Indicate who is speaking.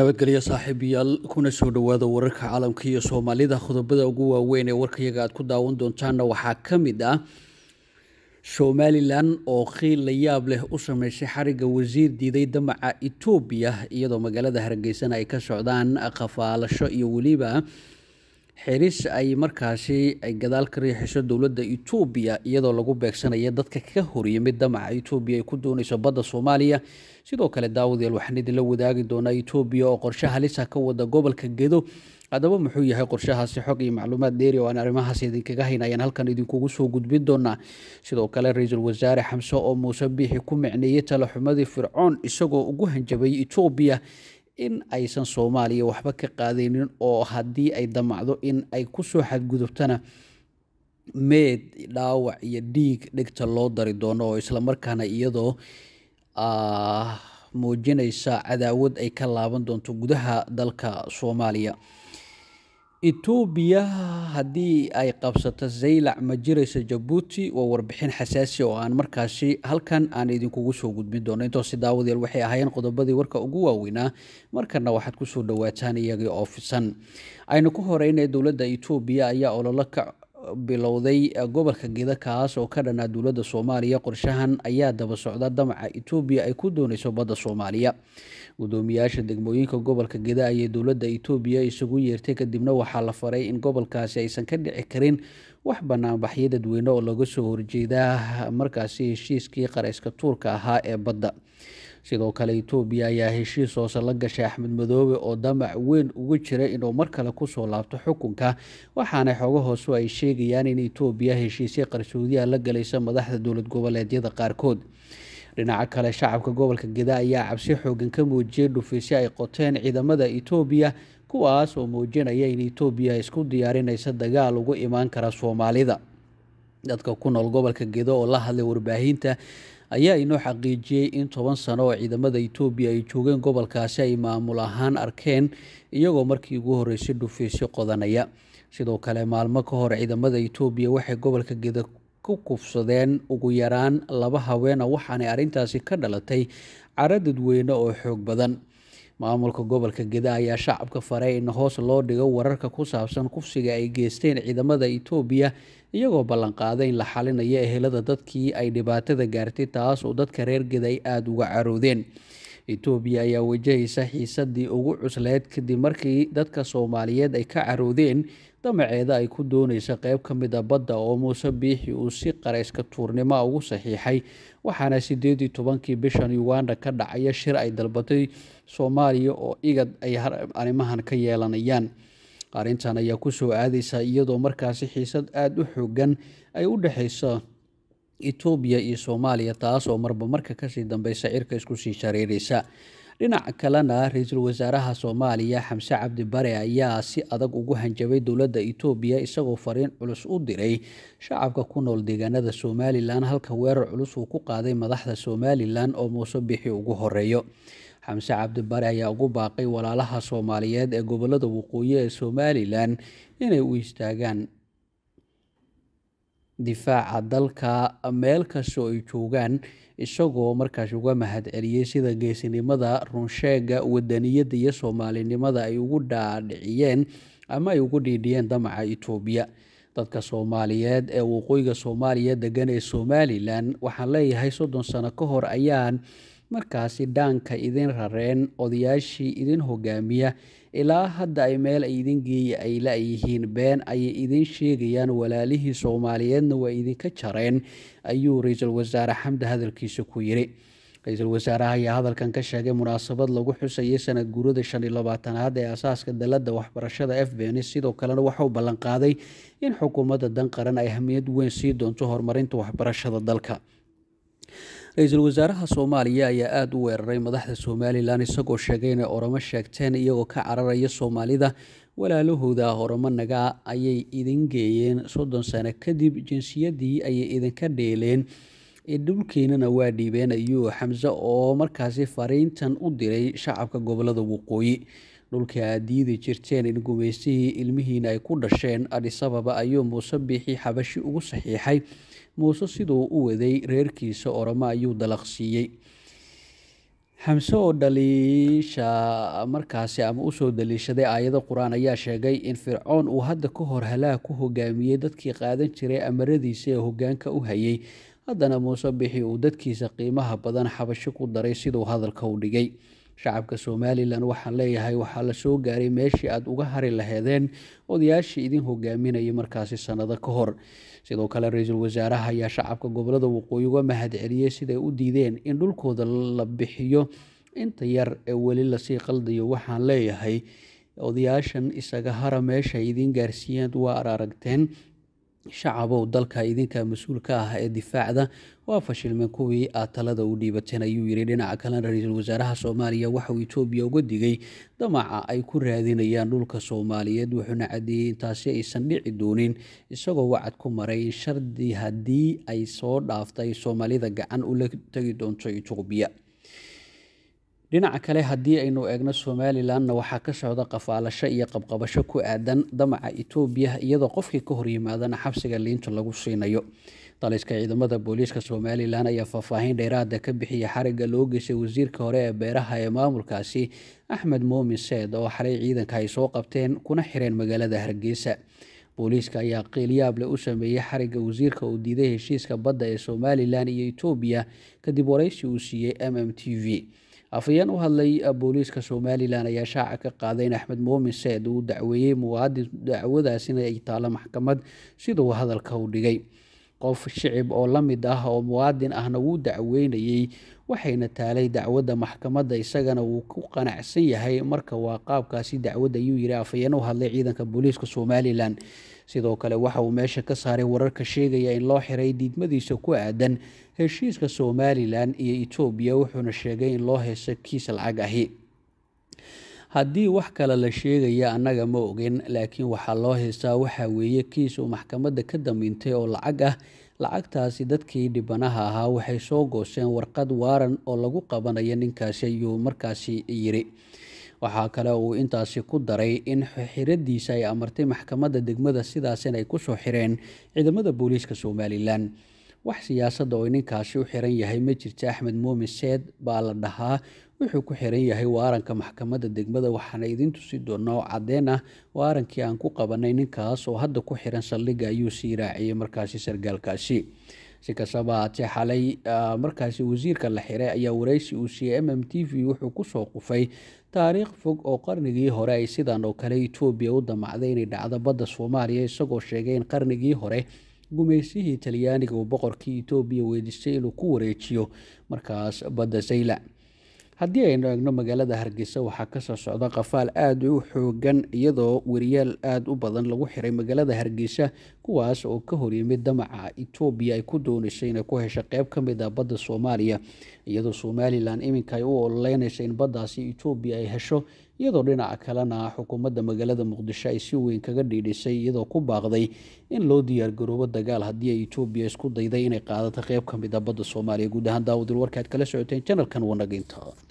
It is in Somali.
Speaker 1: nabadgelyo saaxiibayaal kuna soo dhawaada wararka caalamka iyo soomaalida qodobada ugu waaweyn ee warkayaga aad ku daawan doontaanna waxaa ka mid ah somalilan oo khiil la yaab leh u sameysay xariga wasiir diiday damaca etoobiya iyadoo magaalada hargeysan ay ka socdaan qafaalasho iyo weliba xiriish ay markaasi ay gadaal ka riixiso dowladda etoobiya iyadoo lagu beegsanaya dadka ka horyimid damaca etoobiya ay ku doonayso badda soomaaliya sidoo kale daawad alwaxaan idin la wadaagi doonaa etoobiya oo qorshe halisa ka wada gobolka gedo haddaba muxuu yahay qorshahaasi xog iyo macluumaad dheeri oo aan arrimahaas idinkaga haynayaan halkan idinkugu soo gudbin doonaa sidoo kale ra-iisul wasaare xamse oo muuse biixi ku micneeyey talaxumadii fircoon isagoo ugu hanjabay etoobiya in aysan soomaaliya waxba ka qaadaynin oo haddii ay damacdo in ay kusoo xadgudubtana meed dhaawac iyo dhiig dhigta loo dari doono oo islamarkaana iyadoo ah, muujinaysa cadaawad ay ka laaban doonto gudaha dalka soomaaliya Itoobiya haddii ay qabsato zaylac ma jirayso jabuuti waa warbixin xasaasi oo aan markaasi halkan aan idinkugu soo gudbin doono intoose daawadeel waxay ahaayeen qodobadii warka ugu waaweynaa markana waxaad kusoo dhawaataan iyagii oo fisan aynu ku horeynay dowladda itoobiya ayaa ololo kac bilowday eh, gobolka geda kaas oo ka dhanaa dowladda soomaaliya qorshahan ayaa daba socda damaca etoobiya ay ku dooneyso badda soomaaliya gudoomiyaasha degmooyinka gobolka geda ayay dowladda etoobiya isugu yeertay kadibna waxaa la faray in gobolkaasi aysan ka dhici karin wax banaanbaxyo dadweyne oo laga soo horjeeda markaasi heshiiskii qarayska tuurka ahaa ee badda sidoo kale etoobiya ayaa heshiis hoose la gashay axmed madoobe oo damac weyn ugu jira inuu mar kale kusoo laabto xukunka waxaana xooga hoosu ay sheegayaan in etoobiya heshiisya qarsoodiyaha la galaysa madaxda dowlad goboleedyada qaarkood dhinaca kale shacabka gobolka geda ayaa cabsi xoogan ka muujiyey dhufiisyo ay qoteen ciidamada etoobiya kuwaas oo muujinaya in etoobiya isku diyaarinaysa dagaal ugu imaan kara soomaalida dadka ku nool gobolka gedo oo la hadlay warbaahinta ayaa inoo xaqiijiyey in toban sano oo ciidamada etoobiya ay joogeen gobolkaasi ay maamul ahaan arkeen iyagoo markii ugu horeysay dhufiisyo qodanaya sidoo kale maalmo ka hor ciidamada etoobiya waxay gobolka gedo ku kufsadeen ugu yaraan laba haweena waxaanay arrintaasi ka dhalatay cara dadweyne oo xoog badan maamulka gobolka geda ayaa shacabka faray in hoos loo dhigo wararka ku saabsan kufsiga ay geysteen ciidamada etoobiya iyagoo ballanqaaday in la xalinayo ehelada dadkii ay dhibaatada gaartay taas oo dadka reer geda aada uga caroodeen etoobiya ayaa wajahaysa xiisadii ugu cusleed kadib markii dadka soomaaliyeed ay ka caroodeen damaceeda ay ku doonaysa qayb ka mid a ah badda oo muuse biixi uu si qarayska tuurnimo ugu saxiixay waxaana sideedii tobankii bishan uganda ka dhacaya shir ay dalbatay soomaaliya oo igad ay arrimahan ka yeelanayaan arrintan ayaa kusoo soo aadaysa iyadoo markaasi xiisad aada u xoogan ay u dhexayso etoobiya iyo soomaaliya taas oo marba marka kasii dambeysa cirka isku sii shareeraysa dhinac kalena ra-iisul wasaaraha soomaaliya xamse cabdi bare ayaa si adag ugu hanjabay dowladda etoobiya isagoo fariin culus u diray shacabka ku nool deegaanada somalilan halka weerar culus uu ku qaaday madaxda somalilan oo muuse bixi ugu horeeyo xamse cabdi bare ayaa ugu baaqay walaalaha soomaaliyeed ee gobollada waqooyi ee somalilan inay u istaagaan difaaca dalka meel kastoo ay joogaan isagoo markaas uga mahad celiyey sida geesinimada runsheega wadaniyadda iyo soomaalinimada ay ugu dhaadhiciyeen ama ay ugu dhiidhiyeen damaca itoobiya dadka soomaaliyeed ee waqooyiga soomaaliya degan ee somalilan waxaan leeyahay soddon sano ka hor ayaan markaasi dhaanka idin rareen odayaashii idin hogaamiya ilaa hadda ay meel idin geeya ay la-yihiin been ayay idin sheegayaan walaalihii soomaaliyeedna waa idinka jareen ayuu ra-iisul wasaare xamda hadalkiisa ku yidhi ra-iisul wasaaraha ayaa hadalkan ka sheegay munaasabad lagu xusayay sanad guurada shan iyo labaatanaad ee asaaska dalada waxbarashada f bn sidoo kalena waxauu ballanqaaday in xukuumadda danqaran ay ahmiyad weyn sii doonto horumarinta waxbarashada dalka ra-iisul wasaaraha soomaaliya ayaa aada u weeraray madaxda somalilan isagoo sheegay inay oramo sheegteen iyagoo ka cararaya soomaalida walaalahooda oramo naga ayay idin geeyeen soddon sano kadib jinsiyadii ayay idinka dheeleen dhulkeenana waa dhiibeen ayuu xamse oo markaasi fariintan u diray shacabka gobollada waqooyi dhulkii aad diidi jirteen in gumaysihii ilmihiina ay ku dhasheen adisababa ayuu muuse biixii xabashi ugu saxiixay muuse siduu u waday reerkiisa oramo ayuu dalaqsiiyey xamse oo dhaliisha markaasi ama usoo daliishaday aayado qur-aan ayaa sheegay in fircoon uu hadda ka hor halaag ku hogaamiyey dadkii qaadan jiray amaradiisa ee hogaanka u hayay haddana muuse bixi uu dadkiisa qiimaha badan xabashi ku daray siduu hadalka u dhigay shacabka somalilan waxaan leeyahay waxaa la soo gaaray meeshii aad uga hari laheedeen odayaashii idin hogaaminayay markaasi sanado ka hor sidoo kale ra-iisul wasaaraha ayaa shacabka gobolada waqooyi uga mahad siday u diideen in dhulkooda la bixiyo inta yar ee weli lasii qaldayo waxaan leeyahay odayaashan isaga hara meesha idin idiin gaarsiiyeen waa araragteen shacabow dalka idinka mas uulka ah ee difaacda waa fashilmeen kuwii aad talada u dhiibateen ayuu yidhi dhinaca kalena ra-iisul wasaaraha soomaaliya waxauu etoobiya uga digay damaca ay ku raadinayaan dhulka soomaaliyeed wuxuuna cadeeyey intaasi aysan dhici doonin isagoo wacad ku maray in shardi haddii ay soo dhaaftay soomaalida gacan ula tegi doonto etoobiya dhinaca kale haddii aynu eegno somalilanna waxaa ka socda qafaalasho iyo qabqabasho ku aadan damaca etoobiya iyadoo qofkii ka horyimaadana xabsiga liinta lagu siinayo daliska ciidamada booliiska somalilan ayaa faahfaahin dheeraada ka bixiyay xariga loo geysay wasiirka hore ee beeraha ee maamulkaasi axmed moomin seed oo xalay ciidanka ay soo qabteen kuna xireen magaalada hargeysa booliiska ayaa qiilyaableh u sameeyey xariga wasiirka uu diiday heshiiska badda ee somalilan iyo etoobiya kadib waraysi uu siiyey m m t v afhayeen u hadlay ah, booliiska somalilan ayaa shaaca ka qaaday in axmed muumin seed uu dacweeyey muwaadin dacwadaasina ay taalo maxkamad siduu hadalka u dhigay qof shicib oo la mid ah oo muwaadin ahna wuu dacweynayey waxayna taalay dacwadda maxkamadda isagana wuu ku qanacsan yahay marka waa qaabkaasi dacwadda ayuu yiri afhayeen u hadlay ciidanka booliiska somalilan sidoo kale waxa uu meesha ka saaray wararka sheegaya in loo xiray diidmadiisa ku aadan heshiiska somalilan iyo etoobiya wuxuuna sheegay in loo heeso kiis lacag ahi haddii wax kale la sheegaya annaga ma ogin laakiin waxaa loo heystaa waxaa weeye kiis uu maxkamadda ka damintay oo lacag ah lacagtaasi dadkii dhibanaha ahaa waxay soo gooseen warqad waaran oo lagu qabanayo ninkaasi ayuu markaasi yiri waxaa kale uu intaasi ku daray in xiradiisa ay amartay maxkamadda degmada sidaas inay kusoo xireen ciidamada booliiska somalilan wax siyaasadda oo ninkaasi u xiran yahay ma jirta axmed muumin seed baa la dhahaa wuxuu ku xiran yahay waaranka maxkamadda degmada waxaana idiin tusi doonaa oo caddeen ah waarankii aan ku qabanay ninkaas oo hadda ku xiran saldhigga ayuu sii raaciyey markaasi sargaalkaasi si kastaba haatee xalay ah, markaasi wasiirka la xiray ayaa wareysi uu siiyey m m t v wuxuu kusoo qufay taariikh fog oo qarnigii hore ay sidan oo kale etoobiya u damacday inay dhacdo badda soomaaliya isagoo sheegay in qarnigii hore gumaysihii talyaaniga uu boqorkii etoobiya weydiistay inuu ku wareejiyo markaas badda zayla haddii aynu eegno magaalada hargeysa waxaa kasoo socda qafaal aada u xoogan iyadoo wariyaal aada u badan lagu xiray magaalada hargeysa kuwaas oo ka horyimid damaca etoobiya ay ku doonaysa inay ku hesho qeyb ka mid a ah badda soomaaliya iyadoo somalilan iminka ay u ololeynaysa in baddaasi etoobiya ay hesho iyadoo dhinaca kalena xukuumadda magaalada muqdisho ay si weyn kaga dhiidhisay iyadoo ku baaqday in loo diyaargaroobo dagaal haddii ay etoobiya isku dayday inay qaadato qeyb ka mid a ah badda soomaaliya guud ahaan daawadir warkaad kala socoteen janalkan wanageynta